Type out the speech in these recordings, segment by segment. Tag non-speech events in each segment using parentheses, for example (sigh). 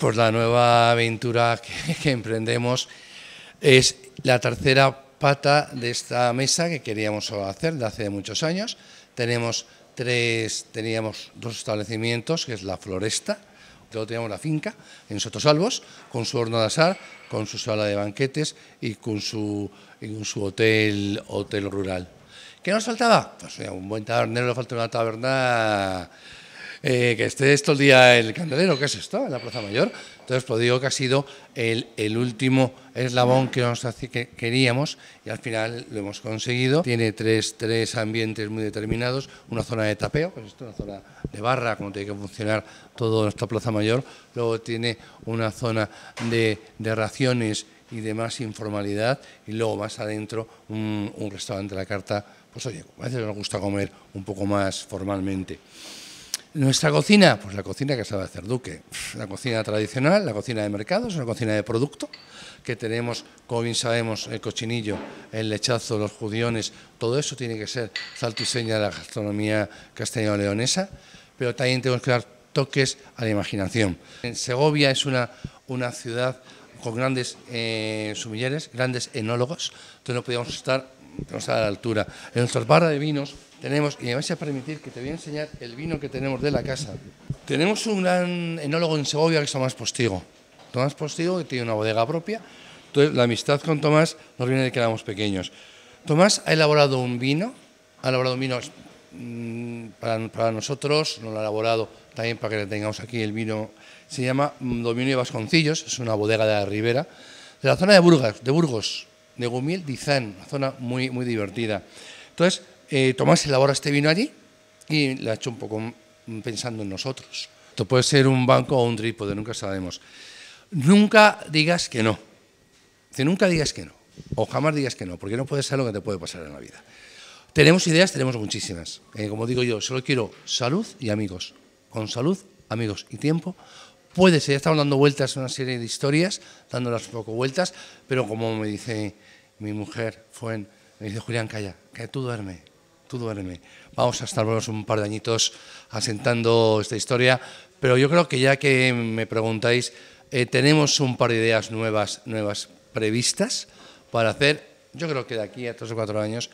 Pues la nueva aventura (laughs) que, emprendemos es la tercera pata de esta mesa que queríamos hacer de hace muchos años. Tenemos tres, teníamos dos establecimientos, que es la Floresta, luego teníamos la finca en Sotosalvos, con su horno de asar, con su sala de banquetes y con su, su hotel, hotel rural. ¿Qué nos faltaba? Pues un buen tabernero le falta una taberna eh, que esté el día el candelero, que es esto, en la Plaza Mayor. Entonces, pues digo que ha sido el, último eslabón que, nos que queríamos y al final lo hemos conseguido. Tiene tres, tres ambientes muy determinados, una zona de tapeo, pues esto es una zona de barra, como tiene que funcionar toda nuestra Plaza Mayor. Luego tiene una zona de, raciones y de más informalidad y luego más adentro un, un restaurante de la carta, pues oye, a veces nos gusta comer un poco más formalmente. Nuestra cocina, pues la cocina que sabe hacer Duque, la cocina tradicional, la cocina de es una cocina de producto, que tenemos, como bien sabemos, el cochinillo, el lechazo, los judiones, todo eso tiene que ser salto y seña de la gastronomía castellano-leonesa, pero también tenemos que dar toques a la imaginación. Segovia es una, una ciudad con grandes eh, sumilleres, grandes enólogos, entonces no podíamos estar a la altura. En nuestra barra de vinos tenemos, y me vais a permitir que te voy a enseñar el vino que tenemos de la casa. Tenemos un gran enólogo en Segovia que es Tomás Postigo. Tomás Postigo que tiene una bodega propia. Entonces la amistad con Tomás nos viene de que éramos pequeños. Tomás ha elaborado un vino, ha elaborado un vino mm, para, nosotros, nos lo ha elaborado también para que le tengamos aquí el vino. Se llama mm, Dominio y Vasconcillos, es una bodega de la Ribera, de la zona de de Burgos de Gumiel Dizán, una zona muy, muy divertida. Entonces, eh, Tomás elabora este vino allí y la ha hecho un poco mm, pensando en nosotros. Esto puede ser un banco o un trípode, nunca sabemos. Nunca digas que no. Que nunca digas que no. O jamás digas que no, porque no puede ser lo que te puede pasar en la vida. Tenemos ideas, tenemos muchísimas. Eh, como digo yo, solo quiero salud y amigos. Con salud, amigos y tiempo Puede ser, ya estamos dando vueltas a una serie de historias, dándolas un poco vueltas, pero como me dice mi mujer, fue me dice Julián, calla, que tú duerme, tú duerme. Vamos a estar un par de añitos asentando esta historia, pero yo creo que ya que me preguntáis, eh, tenemos un par de ideas nuevas, nuevas previstas para hacer, yo creo que de aquí a tres o cuatro años,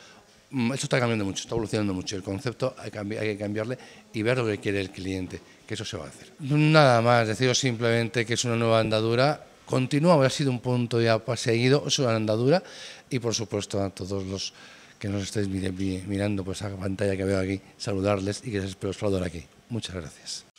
Mm, Esto está cambiando mucho, está evolucionando mucho. El concepto hay que cambiarle y ver lo que quiere el cliente, que eso se va a hacer. Nada más, deciros simplemente que es una nueva andadura. Continúa, habrá sido un punto ya seguido, es una andadura. Y por supuesto, a todos los que nos estéis mirando por pues, esa pantalla que veo aquí, saludarles y que les espero saludar aquí. Muchas gracias.